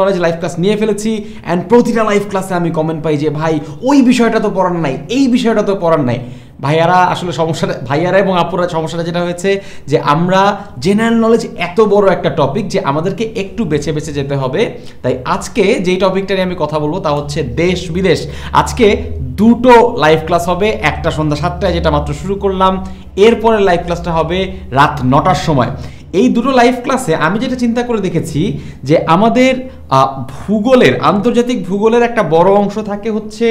knowledge live class নিয়ে ফেলেছি and প্রতিটা লাইভ ক্লাসে আমি কমেন্ট পাই যে ভাই ওই বিষয়টা তো পড়ার নাই এই বিষয়টা তো পড়ার নাই ভাইয়ারা আসলে সমস্যাটা ভাইয়ারা এবং আপুরা সমস্যাটা যেটা হয়েছে যে আমরা জেনারেল নলেজ এত বড় একটা টপিক যে আমাদেরকে একটু বেছে বেছে যেতে হবে তাই আজকে যেই টপিকটা নিয়ে আমি কথা বলবো তা হচ্ছে দেশ বিদেশ আজকে দুটো লাইভ ক্লাস হবে একটা সন্ধ্যা সাতটায় যেটা মাত্র শুরু করলাম এরপরের লাইভ ক্লাসটা হবে রাত নটার সময় এই দুটো লাইভ ক্লাসে আমি যেটা চিন্তা করে দেখেছি যে আমাদের ভূগোলের আন্তর্জাতিক ভূগোলের একটা বড় অংশ থাকে হচ্ছে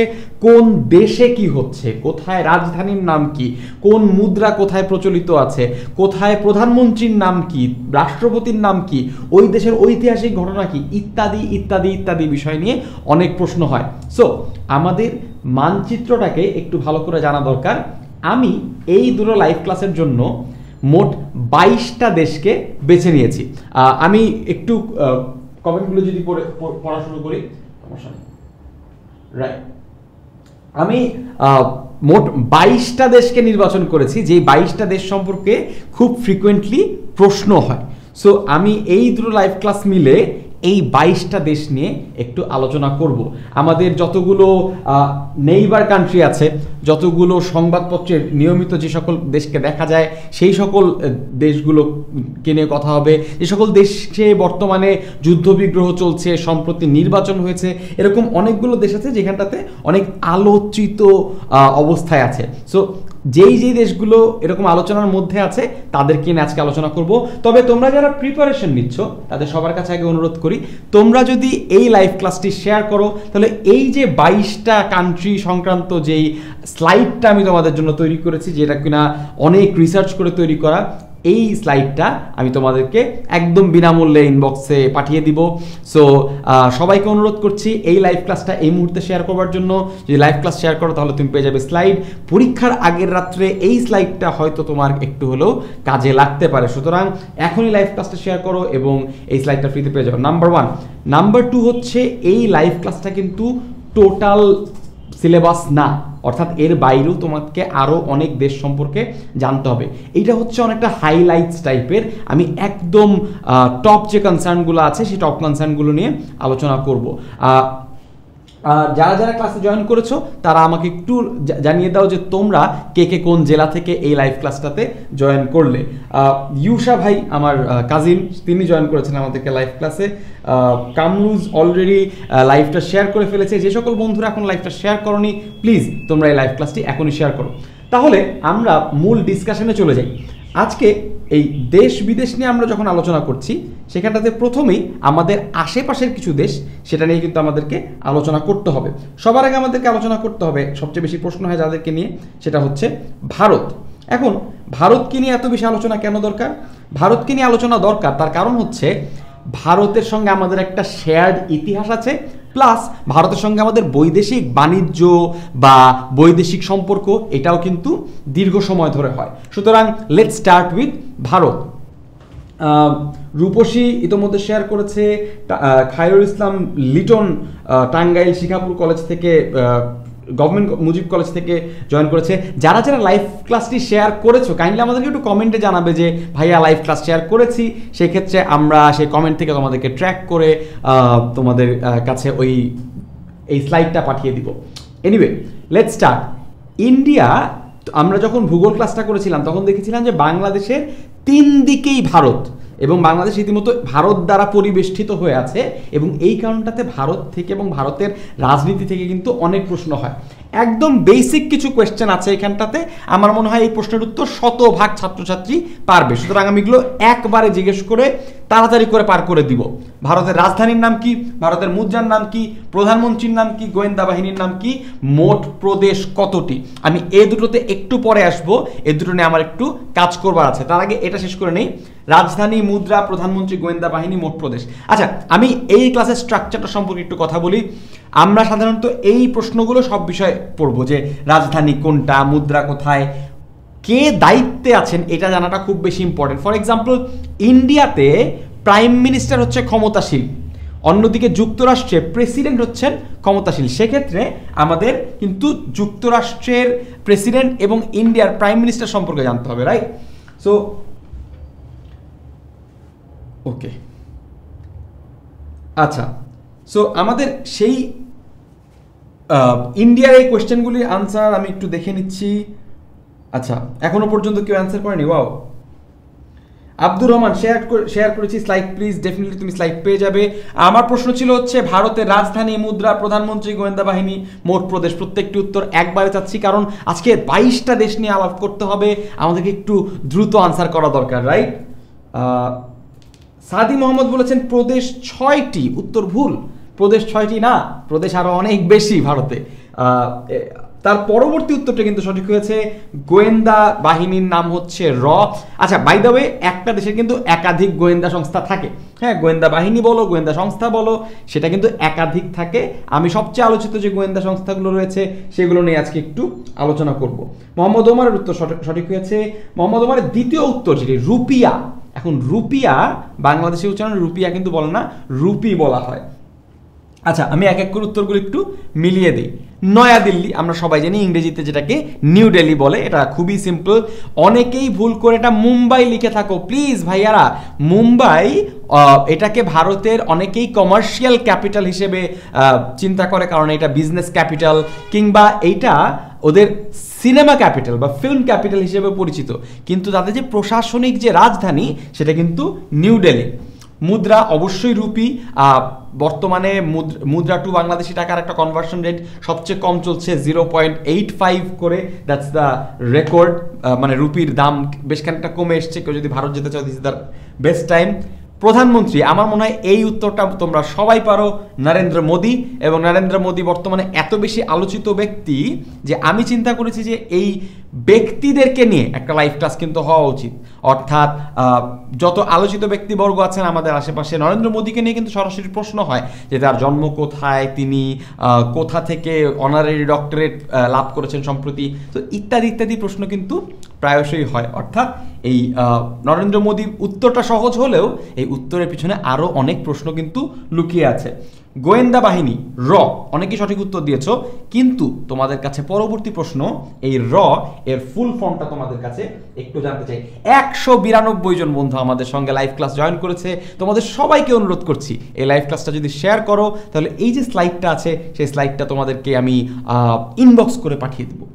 কোন দেশে কি হচ্ছে কোথায় রাজধানীর নাম কি কোন মুদ্রা কোথায় প্রচলিত আছে কোথায় প্রধানমন্ত্রীর নাম কি রাষ্ট্রপতির নাম কি ওই দেশের ঐতিহাসিক ঘটনা কি ইত্যাদি ইত্যাদি ইত্যাদি বিষয় নিয়ে অনেক প্রশ্ন হয় সো আমাদের মানচিত্রটাকে একটু ভালো করে জানা দরকার আমি এই দুটো লাইভ ক্লাসের জন্য মোট বাইশটা দেশকে বেছে নিয়েছি আমি একটু কমেন্টগুলো যদি পড়া শুরু করি আমি মোট বাইশটা দেশকে নির্বাচন করেছি যে বাইশটা দেশ সম্পর্কে খুব ফ্রিকুয়েন্টলি প্রশ্ন হয় সো আমি এই দুটো লাইভ ক্লাস মিলে এই বাইশটা দেশ নিয়ে একটু আলোচনা করব আমাদের যতগুলো নেইবার কান্ট্রি আছে যতগুলো সংবাদপত্রের নিয়মিত যে সকল দেশকে দেখা যায় সেই সকল দেশগুলোকে নিয়ে কথা হবে যে সকল দেশে বর্তমানে যুদ্ধবিগ্রহ চলছে সম্প্রতি নির্বাচন হয়েছে এরকম অনেকগুলো দেশ আছে যেখানটাতে অনেক আলোচিত অবস্থায় আছে সো যেই যেই দেশগুলো এরকম আলোচনার মধ্যে আছে তাদেরকে নিয়ে আজকে আলোচনা করব তবে তোমরা যারা প্রিপারেশন নিচ্ছ তাদের সবার কাছে আগে অনুরোধ করি তোমরা যদি এই লাইভ ক্লাসটি শেয়ার করো তাহলে এই যে বাইশটা কান্ট্রি সংক্রান্ত যেই স্লাইডটা আমি তোমাদের জন্য তৈরি করেছি যেটা কিনা অনেক রিসার্চ করে তৈরি করা এই স্লাইডটা আমি তোমাদেরকে একদম বিনামূল্যে ইনবক্সে পাঠিয়ে দিব সো সবাইকে অনুরোধ করছি এই লাইভ ক্লাসটা এই মুহূর্তে শেয়ার করবার জন্য যদি লাইভ ক্লাস শেয়ার করো তাহলে তুমি পেয়ে যাবে স্লাইড পরীক্ষার আগের রাত্রে এই স্লাইডটা হয়তো তোমার একটু হলেও কাজে লাগতে পারে সুতরাং এখনই লাইভ ক্লাসটা শেয়ার করো এবং এই স্লাইডটা ফ্রিতে পেয়ে যাবে নাম্বার ওয়ান নাম্বার টু হচ্ছে এই লাইভ ক্লাসটা কিন্তু টোটাল সিলেবাস না অর্থাৎ এর বাইরেও তোমাকে আরও অনেক দেশ সম্পর্কে জানতে হবে এইটা হচ্ছে অনেকটা হাইলাইটস টাইপের আমি একদম টপ যে কনসার্নগুলো আছে সেই টপ কনসার্নগুলো নিয়ে আলোচনা করব আর যারা যারা ক্লাসে জয়েন করেছো তারা আমাকে একটু জানিয়ে দাও যে তোমরা কে কে কোন জেলা থেকে এই লাইভ ক্লাসটাতে জয়েন করলে ইউষা ভাই আমার কাজিন তিনি জয়েন করেছেন আমাদেরকে লাইভ ক্লাসে কামরুজ অলরেডি লাইভটা শেয়ার করে ফেলেছে যে সকল বন্ধুরা এখন লাইভটা শেয়ার করনি প্লিজ তোমরা এই লাইভ ক্লাসটি এখনই শেয়ার করো তাহলে আমরা মূল ডিসকাশনে চলে যাই আজকে এই দেশ বিদেশ নিয়ে আমরা যখন আলোচনা করছি সেখানটাতে প্রথমেই আমাদের আশেপাশের কিছু দেশ সেটা নিয়ে কিন্তু আমাদেরকে আলোচনা করতে হবে সবার আগে আমাদেরকে আলোচনা করতে হবে সবচেয়ে বেশি প্রশ্ন হয় যাদেরকে নিয়ে সেটা হচ্ছে ভারত এখন ভারতকে নিয়ে এত বেশি আলোচনা কেন দরকার ভারতকে নিয়ে আলোচনা দরকার তার কারণ হচ্ছে ভারতের সঙ্গে আমাদের একটা শেয়ার্ড ইতিহাস আছে প্লাস ভারতের সঙ্গে আমাদের বৈদেশিক বাণিজ্য বা বৈদেশিক সম্পর্ক এটাও কিন্তু দীর্ঘ সময় ধরে হয় সুতরাং let start with Bharat Rupashi ইতোমধ্যে শেয়ার করেছে খায়রুল ইসলাম লিটন টাঙ্গাইল শিখাপুর কলেজ থেকে গভর্নমেন্ট মুজিব কলেজ থেকে জয়েন করেছে যারা যারা লাইভ ক্লাসটি শেয়ার করেছো কাইন্ডলি আমাদেরকে একটু কমেন্টে জানাবে যে ভাইয়া লাইভ ক্লাস শেয়ার করেছি সেক্ষেত্রে আমরা সেই কমেন্ট থেকে তোমাদেরকে ট্র্যাক করে তোমাদের কাছে ওই এই স্লাইডটা পাঠিয়ে দিব এনিওয়ে লেটস স্টার্ট ইন্ডিয়া আমরা যখন ভূগোল ক্লাসটা করেছিলাম তখন দেখেছিলাম যে বাংলাদেশের তিন দিকেই ভারত এবং বাংলাদেশ ইতিমধ্যে ভারত দ্বারা পরিবেষ্টিত হয়ে আছে এবং এই কারণটাতে ভারত থেকে এবং ভারতের রাজনীতি থেকে কিন্তু অনেক প্রশ্ন হয় একদম বেসিক কিছু কোয়েশ্চেন আছে এখানটাতে আমার মনে হয় এই প্রশ্নের উত্তর শতভাগ ছাত্রছাত্রী পারবে সুতরাং আমি এগুলো একবারে জিজ্ঞেস করে তাড়াতাড়ি করে পার করে দিব ভারতের রাজধানীর নাম কি ভারতের মুদ্রার নাম কি প্রধানমন্ত্রীর নাম কি গোয়েন্দা বাহিনীর নাম কি মোট প্রদেশ কতটি আমি এ দুটোতে একটু পরে আসব এ দুটো নিয়ে আমার একটু কাজ করবার আছে তার আগে এটা শেষ করে নেই রাজধানী মুদ্রা প্রধানমন্ত্রী গোয়েন্দা বাহিনী মোট প্রদেশ আচ্ছা আমি এই ক্লাসের স্ট্রাকচারটা সম্পর্কে একটু কথা বলি আমরা সাধারণত এই প্রশ্নগুলো সব বিষয়ে পড়ব যে রাজধানী কোনটা মুদ্রা কোথায় কে দায়িত্বে আছেন এটা জানাটা খুব বেশি ইম্পর্টেন্ট ফর এক্সাম্পল ইন্ডিয়াতে প্রাইম মিনিস্টার হচ্ছে ক্ষমতাশীল অন্যদিকে যুক্তরাষ্ট্রে প্রেসিডেন্ট হচ্ছেন ক্ষমতাশীল সেক্ষেত্রে আমাদের কিন্তু যুক্তরাষ্ট্রের প্রেসিডেন্ট এবং ইন্ডিয়ার প্রাইম মিনিস্টার সম্পর্কে জানতে হবে রাইট সো ওকে আচ্ছা সো আমাদের সেই ইন্ডিয়ার এই কোয়েশ্চেনগুলির আনসার আমি একটু দেখে নিচ্ছি আচ্ছা এখনো পর্যন্ত কেউ অ্যান্সার করেনি wow Abdur Rahman share share করেছি স্লাইড প্লিজ ডেফিনেটলি তুমি স্লাইড পেয়ে যাবে আমার প্রশ্ন ছিল হচ্ছে ভারতের রাজধানী মুদ্রা প্রধানমন্ত্রী গোয়েন্দা বাহিনী মোট প্রদেশ প্রত্যেকটি উত্তর একবারে চাচ্ছি কারণ আজকে বাইশটা দেশ নিয়ে আলাপ করতে হবে আমাদেরকে একটু দ্রুত আনসার করা দরকার রাইট সাদি মোহাম্মদ বলেছেন প্রদেশ ছয়টি উত্তর ভুল প্রদেশ ছয়টি না প্রদেশ আরও অনেক বেশি ভারতে তার পরবর্তী উত্তরটা কিন্তু সঠিক হয়েছে গোয়েন্দা বাহিনীর নাম হচ্ছে র আচ্ছা বাই দ্য ওয়ে একটা দেশের কিন্তু একাধিক গোয়েন্দা সংস্থা থাকে হ্যাঁ গোয়েন্দা বাহিনী বলো গোয়েন্দা সংস্থা বলো সেটা কিন্তু একাধিক থাকে আমি সবচেয়ে আলোচিত যে গোয়েন্দা সংস্থাগুলো রয়েছে সেগুলো নিয়ে আজকে একটু আলোচনা করব মোহাম্মদ ওমারের উত্তর সঠিক হয়েছে মোহাম্মদ ওমারের দ্বিতীয় উত্তর যেটি রুপিয়া এখন রুপিয়া বাংলাদেশে উচ্চারণ রুপিয়া কিন্তু বলে না রুপি বলা হয় আচ্ছা আমি এক এক করে উত্তরগুলো একটু মিলিয়ে দিই নয়াদিল্লি আমরা সবাই জানি ইংরেজিতে যেটাকে নিউ ডেলি বলে এটা খুবই সিম্পল অনেকেই ভুল করে এটা মুম্বাই লিখে থাকো প্লিজ ভাইয়ারা মুম্বাই এটাকে ভারতের অনেকেই কমার্শিয়াল ক্যাপিটাল হিসেবে চিন্তা করে কারণ এটা বিজনেস ক্যাপিটাল কিংবা এইটা ওদের সিনেমা ক্যাপিটাল বা ফিল্ম ক্যাপিটাল হিসেবে পরিচিত কিন্তু তাদের যে প্রশাসনিক যে রাজধানী সেটা কিন্তু নিউ ডেলি মুদ্রা অবশ্যই রুপি বর্তমানে মুদ্রা টু বাংলাদেশি টাকার একটা কনভার্সন রেট সবচেয়ে কম চলছে জিরো পয়েন্ট এইট ফাইভ করে দ্যাটস দ্য রেকর্ড মানে রুপির দাম বেশ খানিকটা কমে এসছে কেউ যদি ভারত যেতে চাও দিস দ্য বেস্ট টাইম প্রধানমন্ত্রী আমার মনে হয় এই উত্তরটা তোমরা সবাই পারো নরেন্দ্র মোদী এবং নরেন্দ্র মোদী বর্তমানে এত বেশি আলোচিত ব্যক্তি যে আমি চিন্তা করেছি যে এই ব্যক্তিদেরকে নিয়ে একটা লাইফ টাচ কিন্তু হওয়া উচিত অর্থাৎ যত আলোচিত ব্যক্তিবর্গ আছেন আমাদের আশেপাশে নরেন্দ্র মোদীকে নিয়ে কিন্তু সরাসরি প্রশ্ন হয় যে তার জন্ম কোথায় তিনি কোথা থেকে অনারারি ডক্টরেট লাভ করেছেন সম্প্রতি তো ইত্যাদি ইত্যাদি প্রশ্ন কিন্তু প্রায়শই হয় অর্থাৎ এই নরেন্দ্র মোদী উত্তরটা সহজ হলেও এই উত্তরের পিছনে আরও অনেক প্রশ্ন কিন্তু লুকিয়ে আছে গোয়েন্দা বাহিনী র অনেকেই সঠিক উত্তর দিয়েছ কিন্তু তোমাদের কাছে পরবর্তী প্রশ্ন এই র এর ফুল ফর্মটা তোমাদের কাছে একটু জানতে চাই একশো বিরানব্বই জন বন্ধু আমাদের সঙ্গে লাইভ ক্লাস জয়েন করেছে তোমাদের সবাইকে অনুরোধ করছি এই লাইভ ক্লাসটা যদি শেয়ার করো তাহলে এই যে স্লাইডটা আছে সেই স্লাইডটা তোমাদেরকে আমি ইনবক্স করে পাঠিয়ে দেবো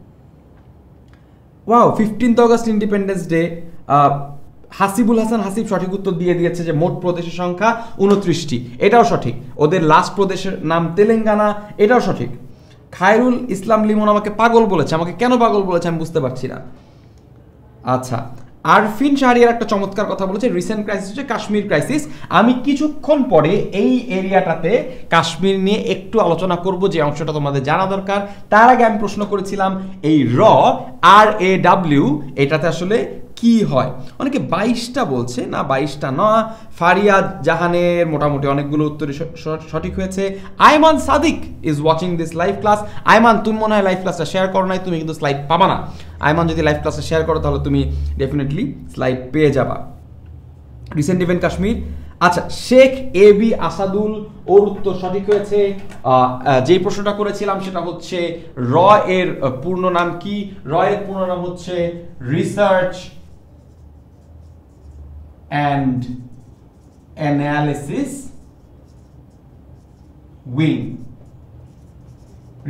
wow fifteenth August Independence Day Hasibul Hasan Hasib সঠিক উত্তর দিয়ে দিয়েছে যে মোট প্রদেশের সংখ্যা উনত্রিশটি এটাও সঠিক ওদের লাস্ট প্রদেশের নাম তেলেঙ্গানা এটাও সঠিক খায়রুল ইসলাম লিমন আমাকে পাগল বলেছে আমাকে কেন পাগল বলেছে আমি বুঝতে পারছি না আচ্ছা আরফিন শাহরিয়ার একটা চমৎকার কথা বলেছে রিসেন্ট ক্রাইসিস হচ্ছে কাশ্মীর ক্রাইসিস আমি কিছুক্ষণ পরে এই এরিয়াটাতে কাশ্মীর নিয়ে একটু আলোচনা করব যে অংশটা তোমাদের জানা দরকার তার আগে আমি প্রশ্ন করেছিলাম এই র আর এ ডাব্লিউ এটাতে আসলে কি হয় অনেকে বাইশটা বলছে না বাইশটা না ফারিয়াদ জাহানের মোটামুটি অনেকগুলো উত্তরে সঠিক হয়েছে Ayman Sadiq is watching this live class Ayman তুমি মনে হয় লাইভ ক্লাসটা শেয়ার করো নাই তুমি কিন্তু স্লাইড পাবা না আয়মান যদি লাইভ ক্লাসটা শেয়ার করো তাহলে তুমি ডেফিনেটলি স্লাইড পেয়ে যাবা রিসেন্ট ইভেন্ট কাশ্মীর আচ্ছা শেখ এ বি আসাদুল ওর উত্তর সঠিক হয়েছে যে প্রশ্নটা করেছিলাম সেটা হচ্ছে র এর পূর্ণ নাম কি র এর পূর্ণ নাম হচ্ছে রিসার্চ and analysis wing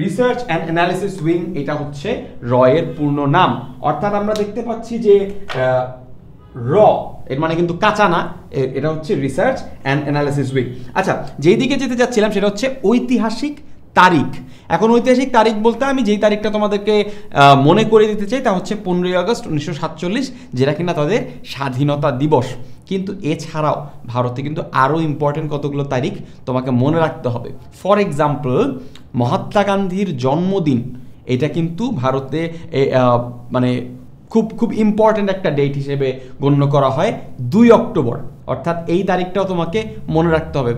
research and analysis wing এটা হচ্ছে র এর পূর্ণ নাম অর্থাৎ আমরা দেখতে পাচ্ছি যে র এর মানে কিন্তু কাঁচা না এটা হচ্ছে রিসার্চ অ্যান্ড অ্যানালিসিস উইং আচ্ছা যেই দিকে যেতে যাচ্ছিলাম সেটা হচ্ছে ঐতিহাসিক তারিখ এখন ঐতিহাসিক তারিখ বলতে আমি যেই তারিখটা তোমাদেরকে মনে করে দিতে চাই তা হচ্ছে পনেরোই আগস্ট উনিশশো সাতচল্লিশ যেটা কিনা তাদের স্বাধীনতা দিবস কিন্তু এছাড়াও ভারতে কিন্তু আরও ইম্পর্টেন্ট কতগুলো তারিখ তোমাকে মনে রাখতে হবে ফর এক্সাম্পল মহাত্মা গান্ধীর জন্মদিন এটা কিন্তু ভারতে মানে খুব খুব ইম্পর্ট্যান্ট একটা ডেট হিসেবে গণ্য করা হয় দুই অক্টোবর অর্থাৎ এই তারিখটাও তোমাকে মনে রাখতে হবে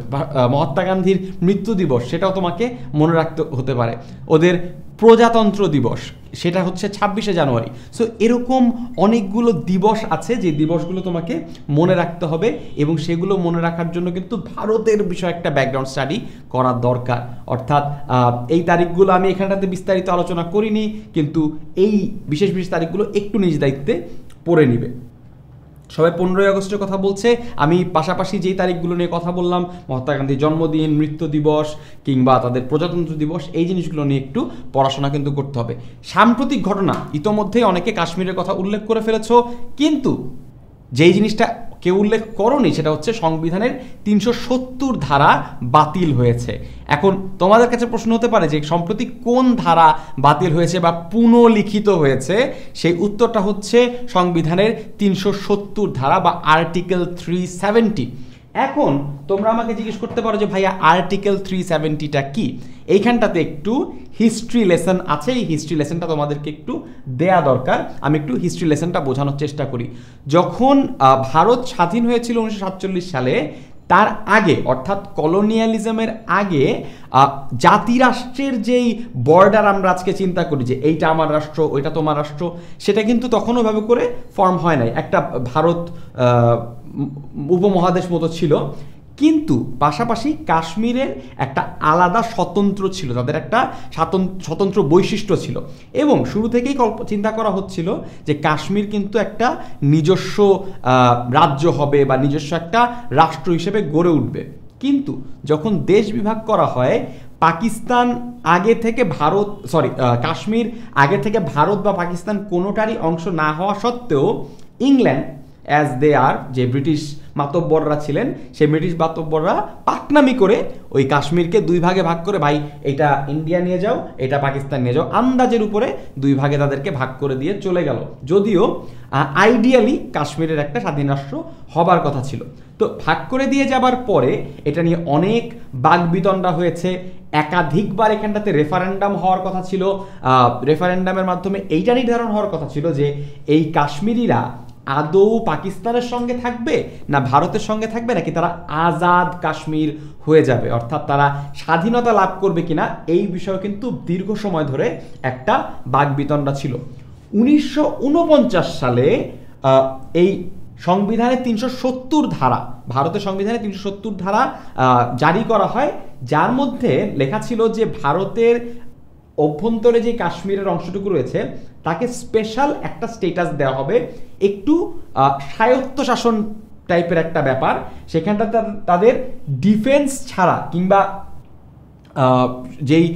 মহাত্মা গান্ধীর মৃত্যু দিবস সেটাও তোমাকে মনে রাখতে হতে পারে ওদের প্রজাতন্ত্র দিবস সেটা হচ্ছে ছাব্বিশে জানুয়ারি সো এরকম অনেকগুলো দিবস আছে যে দিবসগুলো তোমাকে মনে রাখতে হবে এবং সেগুলো মনে রাখার জন্য কিন্তু ভারতের বিষয়ে একটা ব্যাকগ্রাউন্ড স্টাডি করা দরকার অর্থাৎ এই তারিখগুলো আমি এখানটাতে বিস্তারিত আলোচনা করিনি কিন্তু এই বিশেষ বিশেষ তারিখগুলো একটু নিজ দায়িত্বে পড়ে নিবে সবাই পনেরোই আগস্টের কথা বলছে আমি পাশাপাশি যেই তারিখগুলো নিয়ে কথা বললাম মহাত্মা গান্ধীর জন্মদিন মৃত্যু দিবস কিংবা তাদের প্রজাতন্ত্র দিবস এই জিনিসগুলো নিয়ে একটু পড়াশোনা কিন্তু করতে হবে সাম্প্রতিক ঘটনা ইতোমধ্যেই অনেকে কাশ্মীরের কথা উল্লেখ করে ফেলেছ কিন্তু যেই জিনিসটা কেউ উল্লেখ করনি সেটা হচ্ছে সংবিধানের তিনশো সত্তর ধারা বাতিল হয়েছে এখন তোমাদের কাছে প্রশ্ন হতে পারে যে সম্প্রতি কোন ধারা বাতিল হয়েছে বা পুনলিখিত হয়েছে সেই উত্তরটা হচ্ছে সংবিধানের তিনশো সত্তর ধারা বা আর্টিকেল থ্রি সেভেন্টি এখন তোমরা আমাকে জিজ্ঞেস করতে পারো যে ভাইয়া আর্টিকেল থ্রি সেভেন্টিটা কি এইখানটাতে একটু হিস্ট্রি লেসন আছে এই হিস্ট্রি লেসনটা তোমাদেরকে একটু দেয়া দরকার আমি একটু হিস্ট্রি লেসনটা বোঝানোর চেষ্টা করি যখন ভারত স্বাধীন হয়েছিল উনিশশো সালে তার আগে অর্থাৎ কলোনিয়ালিজমের আগে জাতিরাষ্ট্রের যেই বর্ডার আমরা আজকে চিন্তা করি যে এইটা আমার রাষ্ট্র ওইটা তোমার রাষ্ট্র সেটা কিন্তু তখনও ভাবে করে ফর্ম হয় নাই একটা ভারত উপমহাদেশ মতো ছিল কিন্তু পাশাপাশি কাশ্মীরের একটা আলাদা স্বতন্ত্র ছিল তাদের একটা স্বতন্ত্র বৈশিষ্ট্য ছিল এবং শুরু থেকেই কল্প চিন্তা করা হচ্ছিল যে কাশ্মীর কিন্তু একটা নিজস্ব রাজ্য হবে বা নিজস্ব একটা রাষ্ট্র হিসেবে গড়ে উঠবে কিন্তু যখন দেশ বিভাগ করা হয় পাকিস্তান আগে থেকে ভারত সরি কাশ্মীর আগে থেকে ভারত বা পাকিস্তান কোনোটারই অংশ না হওয়া সত্ত্বেও ইংল্যান্ড অ্যাজ দে আর যে ব্রিটিশ মাতব্বররা ছিলেন সেই ব্রিটিশ মাতব্বররা পাটনামি করে ওই কাশ্মীরকে দুই ভাগে ভাগ করে ভাই এটা ইন্ডিয়া নিয়ে যাও এটা পাকিস্তান নিয়ে যাও আন্দাজের উপরে দুই ভাগে তাদেরকে ভাগ করে দিয়ে চলে গেল যদিও আইডিয়ালি কাশ্মীরের একটা স্বাধীন রাষ্ট্র হবার কথা ছিল তো ভাগ করে দিয়ে যাবার পরে এটা নিয়ে অনেক বাগবিতণ্ডা হয়েছে একাধিকবার এখানটাতে রেফারেন্ডাম হওয়ার কথা ছিল রেফারেন্ডামের মাধ্যমে এইটা নির্ধারণ হওয়ার কথা ছিল যে এই কাশ্মীরিরা আদৌ পাকিস্তানের সঙ্গে থাকবে না ভারতের সঙ্গে থাকবে নাকি তারা আজাদ কাশ্মীর হয়ে যাবে অর্থাৎ তারা স্বাধীনতা লাভ করবে কিনা এই বিষয়ে কিন্তু দীর্ঘ সময় ধরে একটা বাগবিতণ্ডা ছিল উনিশশো সালে এই সংবিধানের তিনশো সত্তর ধারা ভারতের সংবিধানে তিনশো সত্তর ধারা জারি করা হয় যার মধ্যে লেখা ছিল যে ভারতের অভ্যন্তরে যে কাশ্মীরের অংশটুকু রয়েছে তাকে স্পেশাল একটা স্টেটাস দেওয়া হবে একটু স্বায়ত্তশাসন টাইপের একটা ব্যাপার সেখানটা তাদের ডিফেন্স ছাড়া কিংবা যেই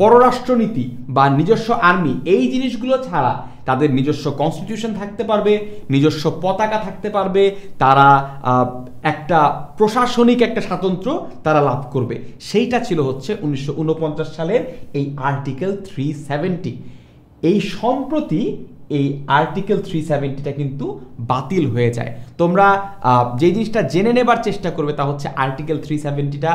পররাষ্ট্রনীতি বা নিজস্ব আর্মি এই জিনিসগুলো ছাড়া তাদের নিজস্ব কনস্টিটিউশন থাকতে পারবে নিজস্ব পতাকা থাকতে পারবে তারা একটা প্রশাসনিক একটা স্বাতন্ত্র তারা লাভ করবে সেইটা ছিল হচ্ছে উনিশশো সালের এই আর্টিকেল থ্রি এই সম্প্রতি এই আর্টিকেল থ্রি সেভেন্টিটা কিন্তু বাতিল হয়ে যায় তোমরা যে জিনিসটা জেনে নেবার চেষ্টা করবে তা হচ্ছে আর্টিকেল থ্রি সেভেন্টিটা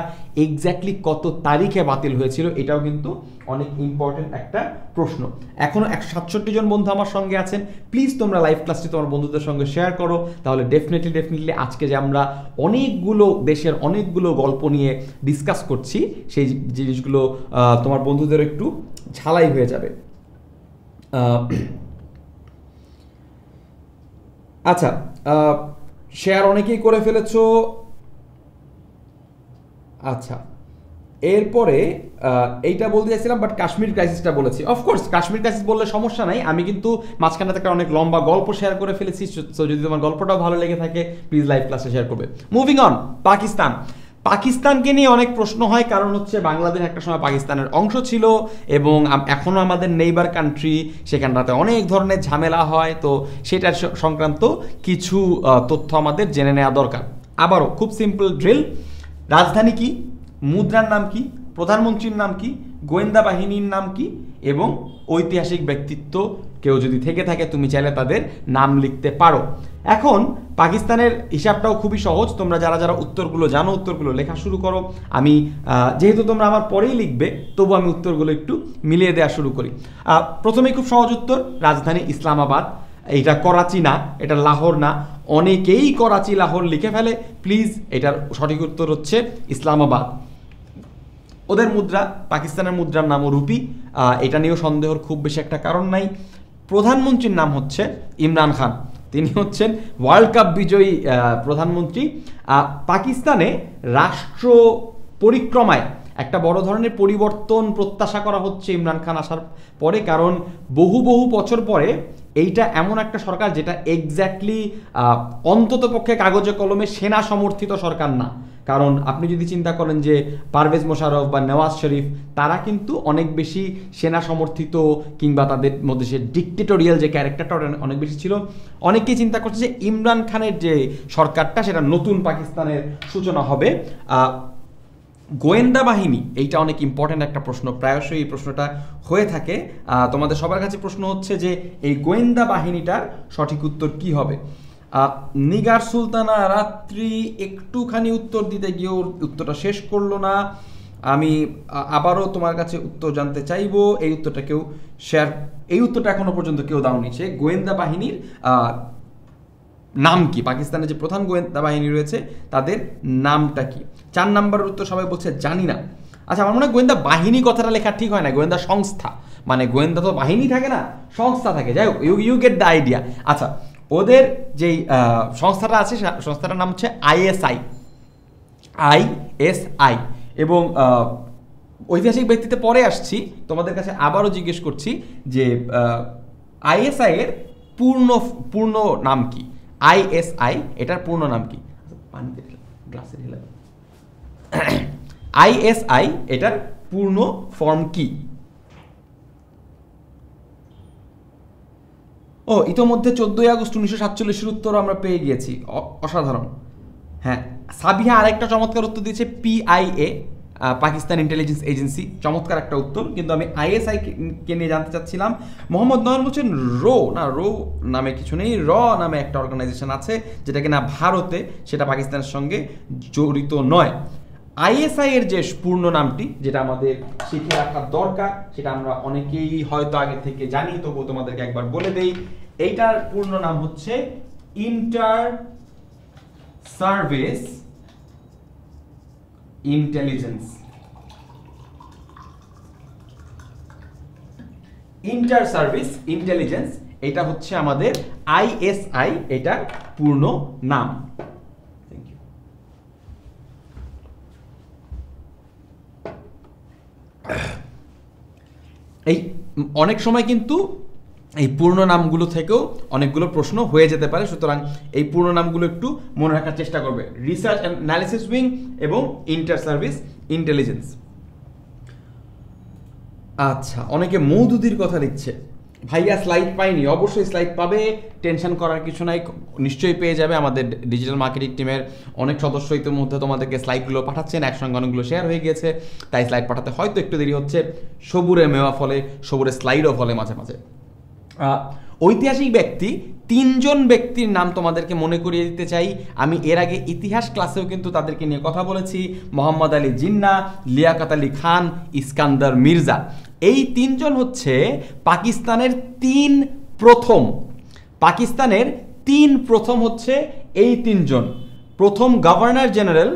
এক্স্যাক্টলি কত তারিখে বাতিল হয়েছিল এটাও কিন্তু অনেক ইম্পর্টেন্ট একটা প্রশ্ন এখনও এক সাতষট্টি জন বন্ধু আমার সঙ্গে আছেন প্লিজ তোমরা লাইভ ক্লাসটি তোমার বন্ধুদের সঙ্গে শেয়ার করো তাহলে ডেফিনেটলি ডেফিনেটলি আজকে যে আমরা অনেকগুলো দেশের অনেকগুলো গল্প নিয়ে ডিসকাস করছি সেই জিনিসগুলো তোমার বন্ধুদের একটু ঝালাই হয়ে যাবে আচ্ছা শেয়ার অনেকেই করে ফেলেছ আচ্ছা এরপরে এইটা বলতে চাইছিলাম বাট কাশ্মীর ক্রাইসিসটা বলেছি অফকোর্স কাশ্মীর ক্রাইসিস বললে সমস্যা নাই আমি কিন্তু মাঝখানে থেকে অনেক লম্বা গল্প শেয়ার করে ফেলেছি যদি তোমার গল্পটাও ভালো লেগে থাকে প্লিজ লাইভ ক্লাসে শেয়ার করবে মুভিং অন পাকিস্তান পাকিস্তানকে নিয়ে অনেক প্রশ্ন হয় কারণ হচ্ছে বাংলাদেশ একটা সময় পাকিস্তানের অংশ ছিল এবং এখনও আমাদের নেইবার কান্ট্রি সেখানটাতে অনেক ধরনের ঝামেলা হয় তো সেটার সংক্রান্ত কিছু তথ্য আমাদের জেনে নেওয়া দরকার আবারও খুব সিম্পল ড্রিল রাজধানী কি মুদ্রার নাম কি প্রধানমন্ত্রীর নাম কি গোয়েন্দা বাহিনীর নাম কি এবং ঐতিহাসিক ব্যক্তিত্ব কেউ যদি থেকে থাকে তুমি চাইলে তাদের নাম লিখতে পারো এখন পাকিস্তানের হিসাবটাও খুবই সহজ তোমরা যারা যারা উত্তরগুলো জানো উত্তরগুলো লেখা শুরু করো আমি যেহেতু তোমরা আমার পরেই লিখবে তবু আমি উত্তরগুলো একটু মিলিয়ে দেওয়া শুরু করি প্রথমেই খুব সহজ উত্তর রাজধানী ইসলামাবাদ এটা করাচি না এটা লাহোর না অনেকেই করাচি লাহোর লিখে ফেলে প্লিজ এটার সঠিক উত্তর হচ্ছে ইসলামাবাদ ওদের মুদ্রা পাকিস্তানের মুদ্রার নামও রুপি এটা নিয়েও সন্দেহর খুব বেশি একটা কারণ নাই প্রধানমন্ত্রীর নাম হচ্ছে ইমরান খান তিনি হচ্ছেন ওয়ার্ল্ড কাপ বিজয়ী প্রধানমন্ত্রী পাকিস্তানে রাষ্ট্র পরিক্রমায় একটা বড় ধরনের পরিবর্তন প্রত্যাশা করা হচ্ছে ইমরান খান আসার পরে কারণ বহু বহু বছর পরে এইটা এমন একটা সরকার যেটা এক্স্যাক্টলি অন্ততপক্ষে কাগজে কলমে সেনা সমর্থিত সরকার না কারণ আপনি যদি চিন্তা করেন যে পারভেজ মোশারফ বা নওয়াজ শরীফ তারা কিন্তু অনেক বেশি সেনা সমর্থিত কিংবা তাদের মধ্যে সে ডিকটেটোরিয়াল যে ক্যারেক্টারটা অনেক বেশি ছিল অনেকেই চিন্তা করছে যে ইমরান খানের যে সরকারটা সেটা নতুন পাকিস্তানের সূচনা হবে গোয়েন্দা বাহিনী এইটা অনেক ইম্পর্ট্যান্ট একটা প্রশ্ন প্রায়শই এই প্রশ্নটা হয়ে থাকে তোমাদের সবার কাছে প্রশ্ন হচ্ছে যে এই গোয়েন্দা বাহিনীটার সঠিক উত্তর কি হবে নিগার সুলতানা রাত্রি একটুখানি উত্তর দিতে গিয়েও উত্তরটা শেষ করলো না আমি আবারও তোমার কাছে উত্তর জানতে চাইবো এই উত্তরটা কেউ শেয়ার এই উত্তরটা এখনও পর্যন্ত কেউ দাওনি সে গোয়েন্দা বাহিনীর নাম কি পাকিস্তানের যে প্রধান গোয়েন্দা বাহিনী রয়েছে তাদের নামটা কি চার নাম্বারের উত্তর সবাই বলছে জানি না আচ্ছা আমার মনে হয় গোয়েন্দা বাহিনী কথাটা লেখা ঠিক হয় না গোয়েন্দা সংস্থা মানে গোয়েন্দা তো বাহিনী থাকে না সংস্থা থাকে যাই হোক you you get the idea আচ্ছা ওদের যেই সংস্থাটা আছে সংস্থাটার নাম হচ্ছে আইএসআই আইএসআই এবং ঐতিহাসিক ব্যক্তিতে পরে আসছি তোমাদের কাছে আবারও জিজ্ঞেস করছি যে আইএসআই এর পূর্ণ পূর্ণ নাম কি আইএসআই এটার পূর্ণ নাম কি গ্লাসে আইএসআই এটার পূর্ণ ফর্ম কি ও ইতোমধ্যে চোদ্দোই আগস্ট উনিশশো সাতচল্লিশের উত্তর আমরা পেয়ে গিয়েছি অসাধারণ হ্যাঁ সাবিহা আরেকটা চমৎকার উত্তর দিয়েছে পিআইএ পাকিস্তান ইন্টেলিজেন্স এজেন্সি চমৎকার একটা উত্তর কিন্তু আমি আইএসআই কে নিয়ে জানতে চাচ্ছিলাম মোহাম্মদ নয়ন বলছেন রো না রো নামে কিছু নেই র নামে একটা অর্গানাইজেশন আছে যেটা কিনা ভারতে সেটা পাকিস্তানের সঙ্গে জড়িত নয় আইএসআই এর যে পূর্ণ নামটি যেটা আমাদের শিখে রাখার দরকার সেটা আমরা অনেকেই হয়তো আগে থেকে জানি তবুও তোমাদেরকে একবার বলে দেই এইটার পূর্ণ নাম হচ্ছে inter service intelligence inter service intelligence এটা হচ্ছে আমাদের আইএসআই এটা পূর্ণ নাম এই অনেক সময় কিন্তু এই পূর্ণ নামগুলো থেকেও অনেকগুলো প্রশ্ন হয়ে যেতে পারে সুতরাং এই পূর্ণ নামগুলো একটু মনে রাখার চেষ্টা করবে রিসার্চ অ্যানালিসিস উইং এবং ইন্টার সার্ভিস ইন্টেলিজেন্স আচ্ছা অনেকে মৌদুদির কথা লিখছে ভাইয়া স্লাইড পাইনি অবশ্যই স্লাইড পাবে টেনশন করার কিছু নাই নিশ্চয়ই পেয়ে যাবে আমাদের ডিজিটাল মার্কেটিং টিমের অনেক সদস্য ইতিমধ্যে তোমাদেরকে স্লাইডগুলো পাঠাচ্ছেন একসঙ্গে অনেকগুলো শেয়ার হয়ে গিয়েছে তাই স্লাইড পাঠাতে হয়তো একটু দেরি হচ্ছে সবুরে মেওয়া ফলে সবুরে স্লাইডও ফলে মাঝে মাঝে ঐতিহাসিক ব্যক্তি তিনজন ব্যক্তির নাম তোমাদেরকে মনে করিয়ে দিতে চাই আমি এর আগে ইতিহাস ক্লাসেও কিন্তু তাদেরকে নিয়ে কথা বলেছি মোহাম্মদ আলী জিন্না লিয়াকাত আলী খান ইস্কান্দার মির্জা এই তিনজন হচ্ছে পাকিস্তানের তিন প্রথম পাকিস্তানের তিন প্রথম হচ্ছে এই তিনজন প্রথম গভর্নর জেনারেল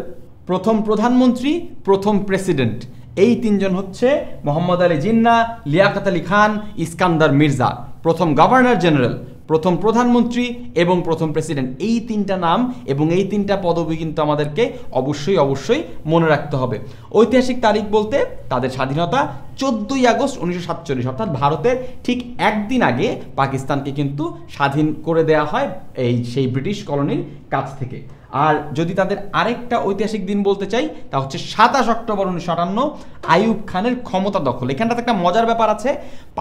প্রথম প্রধানমন্ত্রী প্রথম প্রেসিডেন্ট এই তিনজন হচ্ছে মোহাম্মদ আলী জিন্না লিয়াকত আলী খান ইস্কান্দার মির্জা প্রথম গভর্নর জেনারেল প্রথম প্রধানমন্ত্রী এবং প্রথম প্রেসিডেন্ট এই তিনটা নাম এবং এই তিনটা পদবি কিন্তু আমাদেরকে অবশ্যই অবশ্যই মনে রাখতে হবে ঐতিহাসিক তারিখ বলতে তাদের স্বাধীনতা চোদ্দই আগস্ট উনিশশো সাতচল্লিশ অর্থাৎ ভারতের ঠিক একদিন আগে পাকিস্তানকে কিন্তু স্বাধীন করে দেয়া হয় এই সেই ব্রিটিশ কলোনির কাছ থেকে আর যদি তাদের আরেকটা ঐতিহাসিক দিন বলতে চাই তা হচ্ছে সাতাশ অক্টোবর উনিশশো আটান্ন আইয়ুব খানের ক্ষমতা দখল এখানটাতে একটা মজার ব্যাপার আছে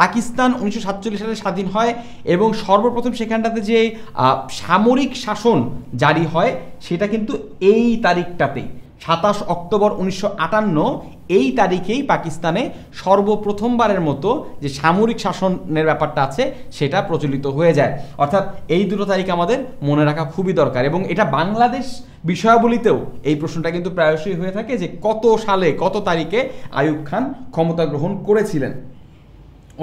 পাকিস্তান উনিশশো সাতচল্লিশ সালে স্বাধীন হয় এবং সর্বপ্রথম সেখানটাতে যে সামরিক শাসন জারি হয় সেটা কিন্তু এই তারিখটাতেই সাতাশ অক্টোবর উনিশশো আটান্ন এই তারিখেই পাকিস্তানে সর্বপ্রথমবারের মতো যে সামরিক শাসনের ব্যাপারটা আছে সেটা প্রচলিত হয়ে যায় অর্থাৎ এই দুটো তারিখ আমাদের মনে রাখা খুবই দরকার এবং এটা বাংলাদেশ বিষয়াবলিতেও এই প্রশ্নটা কিন্তু প্রায়শই হয়ে থাকে যে কত সালে কত তারিখে আয়ুব খান ক্ষমতা গ্রহণ করেছিলেন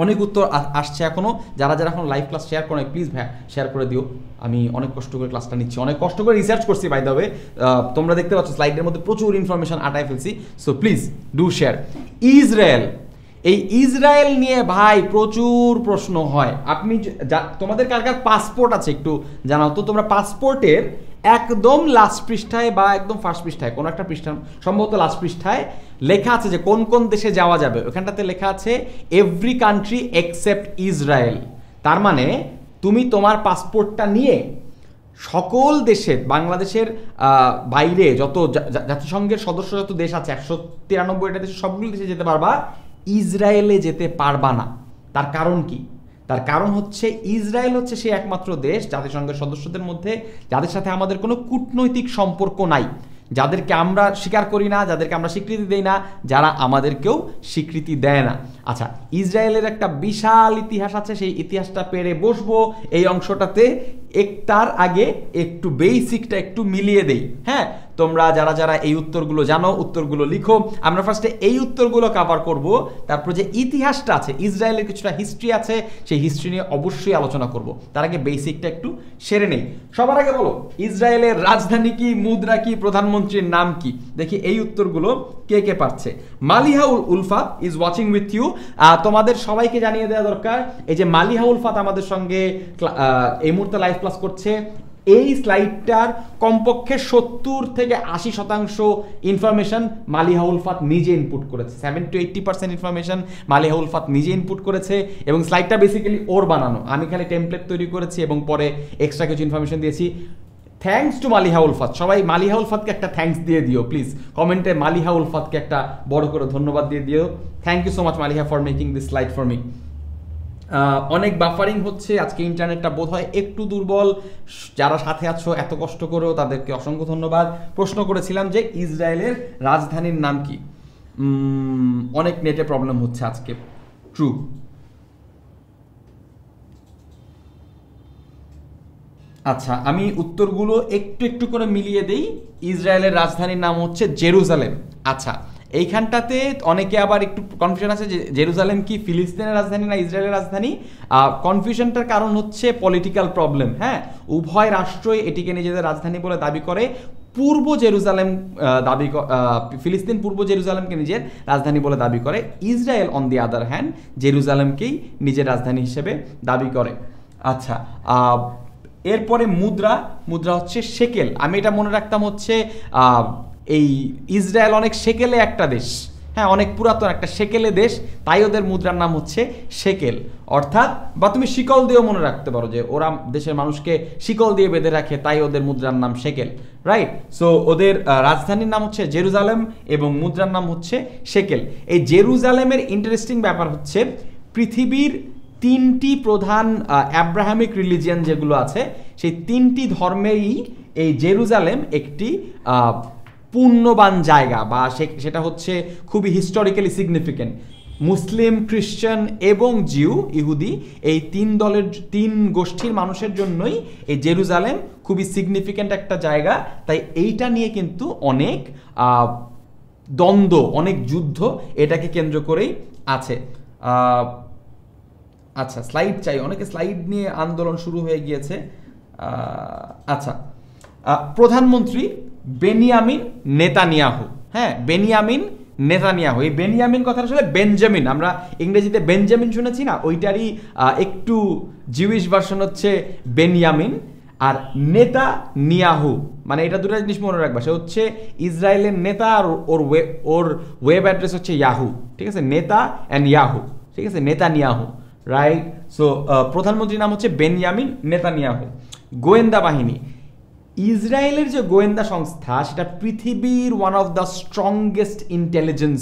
অনেক উত্তর আসছে এখনও যারা যারা এখন লাইভ ক্লাস শেয়ার করে প্লিজ ভ্যা শেয়ার করে দিও আমি অনেক কষ্ট করে ক্লাসটা নিচ্ছি অনেক কষ্ট করে রিসার্চ করছি বাই দ্য তোমরা দেখতে পাচ্ছ স্লাইডের মধ্যে প্রচুর ইনফরমেশন আটায় ফেলছি so please do share Israel এই ইসরায়েল নিয়ে ভাই প্রচুর প্রশ্ন হয় আপনি তোমাদের কার কার পাসপোর্ট আছে একটু জানাও তো তোমরা পাসপোর্টের একদম লাস্ট পৃষ্ঠায় বা একদম ফার্স্ট পৃষ্ঠায় কোনো একটা পৃষ্ঠা সম্ভবত লাস্ট পৃষ্ঠায় লেখা আছে যে কোন কোন দেশে যাওয়া যাবে ওখানটাতে লেখা আছে এভরি কান্ট্রি এক্সেপ্ট ইসরায়েল তার মানে তুমি তোমার পাসপোর্টটা নিয়ে সকল দেশের বাংলাদেশের বাইরে যত জাতিসংঘের সদস্য যত দেশ আছে একশো তিরানব্বইটা দেশ সবগুলো দেশে যেতে পারবা ইসরায়েলে যেতে পারবা না তার কারণ কি তার কারণ হচ্ছে ইসরায়েল হচ্ছে সেই একমাত্র দেশ জাতিসংঘের সদস্যদের মধ্যে যাদের সাথে আমাদের কোনো কূটনৈতিক সম্পর্ক নাই যাদেরকে আমরা স্বীকার করি না যাদেরকে আমরা স্বীকৃতি দেই না যারা আমাদেরকেও স্বীকৃতি দেয় না আচ্ছা ইসরায়েলের একটা বিশাল ইতিহাস আছে সেই ইতিহাসটা পেরে বসবো এই অংশটাতে একটার আগে একটু বেসিকটা একটু মিলিয়ে দেই হ্যাঁ তোমরা যারা যারা এই উত্তরগুলো জানো উত্তরগুলো লিখো আমরা ফার্স্টে এই উত্তরগুলো কাভার করব তারপর যে ইতিহাসটা আছে ইসরায়েলের কিছুটা হিস্ট্রি আছে সেই হিস্ট্রি নিয়ে অবশ্যই আলোচনা করব তার আগে বেসিকটা একটু সেরে নেই সবার আগে বলো ইসরায়েলের রাজধানী কি মুদ্রা কি প্রধানমন্ত্রীর নাম কি দেখি এই উত্তরগুলো কে কে পাচ্ছে Malihaul Ulfa is watching with you তোমাদের সবাইকে জানিয়ে দেওয়া দরকার এই যে মালিহা উলফাত আমাদের সঙ্গে এই মুহূর্তে লাইভ ক্লাস করছে এই স্লাইডটার কমপক্ষে সত্তর থেকে আশি শতাংশ ইনফরমেশন মালিহাউল ফাত নিজে ইনপুট করেছে seven two eighty percent information Malihaul Fat নিজে ইনপুট করেছে এবং স্লাইডটা বেসিক্যালি ওর বানানো আমি খালি টেমপ্লেট তৈরি করেছি এবং পরে এক্সট্রা কিছু ইনফরমেশন দিয়েছি থ্যাংকস টু মালিহাউল ফাত সবাই মালিহাউল ফাতকে একটা থ্যাংকস দিয়ে দিও প্লিজ কমেন্টে মালিহাউল ফাতকে একটা বড় করে ধন্যবাদ দিয়ে দিও thank you so much Maliha for making this slide for me অনেক বাফারিং হচ্ছে আজকে ইন্টারনেটটা বোধ হয় একটু দুর্বল যারা সাথে আছো এত কষ্ট করেও তাদেরকে অসংখ্য ধন্যবাদ প্রশ্ন করেছিলাম যে ইসরায়েলের রাজধানীর নাম কি অনেক নেটে প্রবলেম হচ্ছে আজকে ট্রু আচ্ছা আমি উত্তরগুলো একটু একটু করে মিলিয়ে দেই ইসরায়েলের রাজধানীর নাম হচ্ছে জেরুজালেম আচ্ছা এইখানটাতে অনেকে আবার একটু কনফিউশন আছে যে জেরুজালেম কি ফিলিস্তিনের রাজধানী না ইসরায়েলের রাজধানী কনফিউশনটার কারণ হচ্ছে পলিটিক্যাল প্রবলেম হ্যাঁ উভয় রাষ্ট্রই এটিকে নিজেদের রাজধানী বলে দাবি করে পূর্ব জেরুজালেম দাবি ফিলিস্তিন পূর্ব জেরুজালেমকে নিজের রাজধানী বলে দাবি করে Israel on the other hand জেরুজালেমকেই নিজের রাজধানী হিসেবে দাবি করে আচ্ছা এরপরে মুদ্রা মুদ্রা হচ্ছে সেকেল আমি এটা মনে রাখতাম হচ্ছে এই ইসরায়েল অনেক সেকেলে একটা দেশ হ্যাঁ অনেক পুরাতন একটা সেকেলে দেশ তাই ওদের মুদ্রার নাম হচ্ছে সেকেল অর্থাৎ বা তুমি শিকল দিয়েও মনে রাখতে পারো যে ওরা দেশের মানুষকে শিকল দিয়ে বেঁধে রাখে তাই ওদের মুদ্রার নাম সেকেল রাইট সো ওদের রাজধানীর নাম হচ্ছে জেরুজালেম এবং মুদ্রার নাম হচ্ছে সেকেল এই জেরুজালেমের ইন্টারেস্টিং ব্যাপার হচ্ছে পৃথিবীর তিনটি প্রধান অ্যাব্রাহামিক রিলিজিয়ান যেগুলো আছে সেই তিনটি ধর্মেই এই জেরুজালেম একটি পুণ্যবান জায়গা বা সেটা হচ্ছে খুবই হিস্টোরিক্যালি সিগনিফিকেন্ট মুসলিম খ্রিশ্চান এবং জিউ ইহুদি এই তিন দলের তিন গোষ্ঠীর মানুষের জন্যই এই জেরুজালেম খুবই সিগনিফিক্যান্ট একটা জায়গা তাই এইটা নিয়ে কিন্তু অনেক দ্বন্দ্ব অনেক যুদ্ধ এটাকে কেন্দ্র করেই আছে আচ্ছা স্লাইড চাই অনেকে স্লাইড নিয়ে আন্দোলন শুরু হয়ে গিয়েছে আচ্ছা প্রধানমন্ত্রী বেনিয়ামিন নেতানিয়াহু হ্যাঁ বেনিয়ামিন নেতানিয়াহু এই বেনিয়ামিন কথাটা আসলে বেঞ্জামিন আমরা ইংরেজিতে বেঞ্জামিন শুনেছি না ওইটারই একটু জিউইশ ভার্সন হচ্ছে বেনিয়ামিন আর নেতা নিয়াহু মানে এটা দুটো জিনিস মনে রাখবা সে হচ্ছে ইসরায়েলের নেতা আর ওর ওয়েব ওর ওয়েব অ্যাড্রেস হচ্ছে ইয়াহু ঠিক আছে নেতা অ্যান্ড ইয়াহু ঠিক আছে নেতা নিয়াহু রাইট সো প্রধানমন্ত্রীর নাম হচ্ছে বেনিয়ামিন নেতানিয়াহু গোয়েন্দা বাহিনী ইসরায়েলের যে গোয়েন্দা সংস্থা সেটা পৃথিবীর one of the strongest intelligence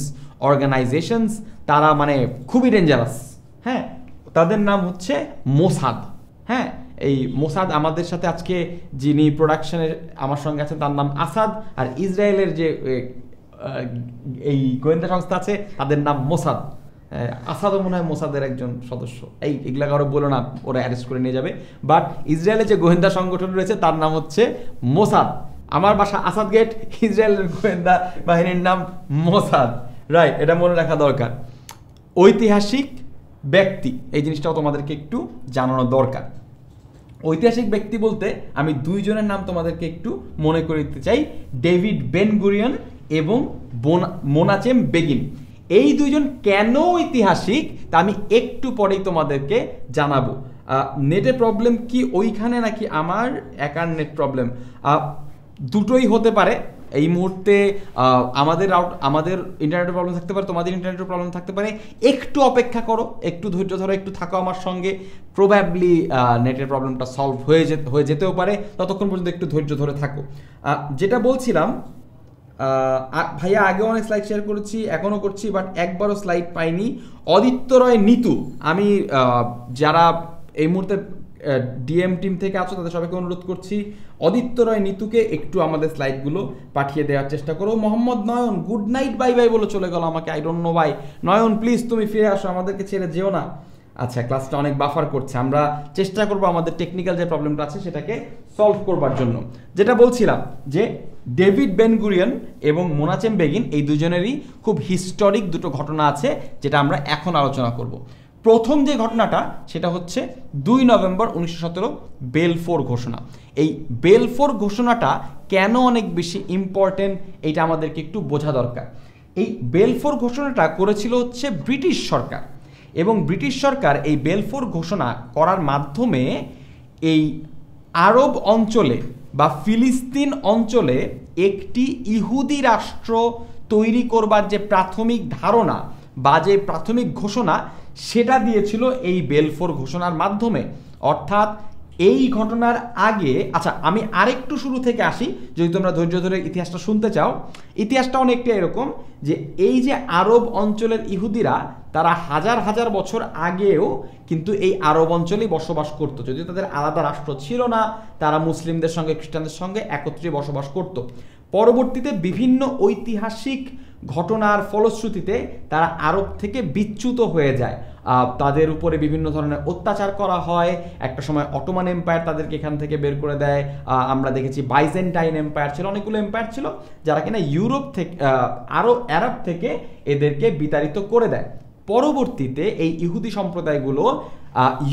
organizations তারা মানে খুবই ডেঞ্জারাস হ্যাঁ তাদের নাম হচ্ছে মোসাদ হ্যাঁ এই মোসাদ আমাদের সাথে আজকে যিনি প্রোডাকশনের আমার সঙ্গে আছেন তার নাম আসাদ আর ইসরায়েলের যে এই গোয়েন্দা সংস্থা আছে তাদের নাম মোসাদ আসাদও মনে হয় মোসাদের একজন সদস্য এই এগুলা কারো বলো না ওরা অ্যারেস্ট করে নিয়ে যাবে বাট ইসরায়েলের যে গোয়েন্দা সংগঠন রয়েছে তার নাম হচ্ছে মোসাদ আমার বাসা আসাদ গেট ইসরায়েলের গোয়েন্দা বাহিনীর নাম মোসাদ রাইট এটা মনে রাখা দরকার ঐতিহাসিক ব্যক্তি এই জিনিসটাও তোমাদেরকে একটু জানানো দরকার ঐতিহাসিক ব্যক্তি বলতে আমি দুইজনের নাম তোমাদেরকে একটু মনে করে দিতে চাই ডেভিড বেনগুরিয়ন এবং মোনাচেম বেগিন এই দুইজন কেন ঐতিহাসিক তা আমি একটু পরেই তোমাদেরকে জানাবো নেটের প্রবলেম কি ওইখানে নাকি আমার একার নেট প্রবলেম দুটোই হতে পারে এই মুহূর্তে আমাদের আউট আমাদের ইন্টারনেটের প্রবলেম থাকতে পারে তোমাদের ইন্টারনেটের প্রবলেম থাকতে পারে একটু অপেক্ষা করো একটু ধৈর্য ধরো একটু থাকো আমার সঙ্গে প্রোব্যাবলি নেটের প্রবলেমটা সলভ হয়ে যেতে হয়ে যেতেও পারে ততক্ষণ পর্যন্ত একটু ধৈর্য ধরে থাকো যেটা বলছিলাম ভাইয়া আগেও অনেক স্লাইড শেয়ার করেছি এখনও করছি বাট একবারও স্লাইড পাইনি অদিত্য রয় নিতু আমি যারা এই মুহূর্তে ডিএম টিম থেকে আছো তাদের সবাইকে অনুরোধ করছি অদিত্য রয় নিতুকে একটু আমাদের স্লাইডগুলো পাঠিয়ে দেওয়ার চেষ্টা করো Mohammad Nayan good night bye bye বলে চলে গেল আমাকে I don't know bye Nayan please তুমি ফিরে আসো আমাদেরকে ছেড়ে যেও না আচ্ছা ক্লাসটা অনেক বাফার করছে আমরা চেষ্টা করব আমাদের টেকনিক্যাল যে প্রবলেমটা আছে সেটাকে সলভ করবার জন্য যেটা বলছিলাম যে ডেভিড বেনগুরিয়ান এবং মোনাচেম বেগিন এই দুজনেরই খুব হিস্টোরিক দুটো ঘটনা আছে যেটা আমরা এখন আলোচনা করব প্রথম যে ঘটনাটা সেটা হচ্ছে দুই নভেম্বর উনিশশো সতেরো বেলফোর ঘোষণা এই বেলফোর ঘোষণাটা কেন অনেক বেশি ইম্পর্টেন্ট এটা আমাদেরকে একটু বোঝা দরকার এই বেলফোর ঘোষণাটা করেছিল হচ্ছে ব্রিটিশ সরকার এবং ব্রিটিশ সরকার এই বেলফোর ঘোষণা করার মাধ্যমে এই আরব অঞ্চলে বা ফিলিস্তিন অঞ্চলে একটি ইহুদি রাষ্ট্র তৈরি করবার যে প্রাথমিক ধারণা বা যে প্রাথমিক ঘোষণা সেটা দিয়েছিল এই বেলফোর ঘোষণার মাধ্যমে অর্থাৎ এই ঘটনার আগে আচ্ছা আমি আরেকটু শুরু থেকে আসি যদি তোমরা ধৈর্য ধরে ইতিহাসটা শুনতে চাও ইতিহাসটা অনেকটা এরকম যে এই যে আরব অঞ্চলের ইহুদিরা তারা হাজার হাজার বছর আগেও কিন্তু এই আরব অঞ্চলেই বসবাস করত যদিও তাদের আলাদা রাষ্ট্র ছিল না তারা মুসলিমদের সঙ্গে খ্রিস্টানদের সঙ্গে একত্রে বসবাস করত পরবর্তীতে বিভিন্ন ঐতিহাসিক ঘটনার ফলশ্রুতিতে তারা আরব থেকে বিচ্যুত হয়ে যায় তাদের উপরে বিভিন্ন ধরনের অত্যাচার করা হয় একটা সময় অটোমান এম্পায়ার তাদেরকে এখান থেকে বের করে দেয় আমরা দেখেছি বাইজেন্টাইন এম্পায়ার ছিল অনেকগুলো এম্পায়ার ছিল যারা কিনা ইউরোপ থেকে আরও অ্যারাব থেকে এদেরকে বিতাড়িত করে দেয় পরবর্তীতে এই ইহুদি সম্প্রদায়গুলো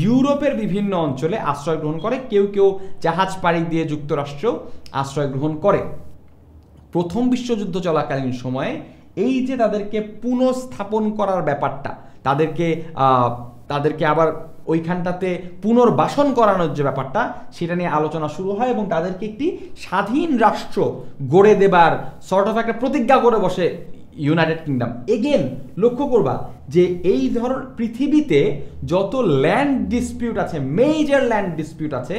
ইউরোপের বিভিন্ন অঞ্চলে আশ্রয় গ্রহণ করে কেউ কেউ জাহাজ পাড়ি দিয়ে যুক্তরাষ্ট্র আশ্রয় গ্রহণ করে প্রথম বিশ্বযুদ্ধ চলাকালীন সময়ে এই যে তাদেরকে পুনঃস্থাপন করার ব্যাপারটা তাদেরকে তাদেরকে আবার ওইখানটাতে পুনর্বাসন করানোর যে ব্যাপারটা সেটা নিয়ে আলোচনা শুরু হয় এবং তাদেরকে একটি স্বাধীন রাষ্ট্র গড়ে দেবার সর্ট অফ একটা প্রতিজ্ঞা করে বসে ইউনাইটেড কিংডম এগেন লক্ষ্য করবা যে এই ধর পৃথিবীতে যত ল্যান্ড ডিসপিউট আছে মেজর ল্যান্ড ডিসপিউট আছে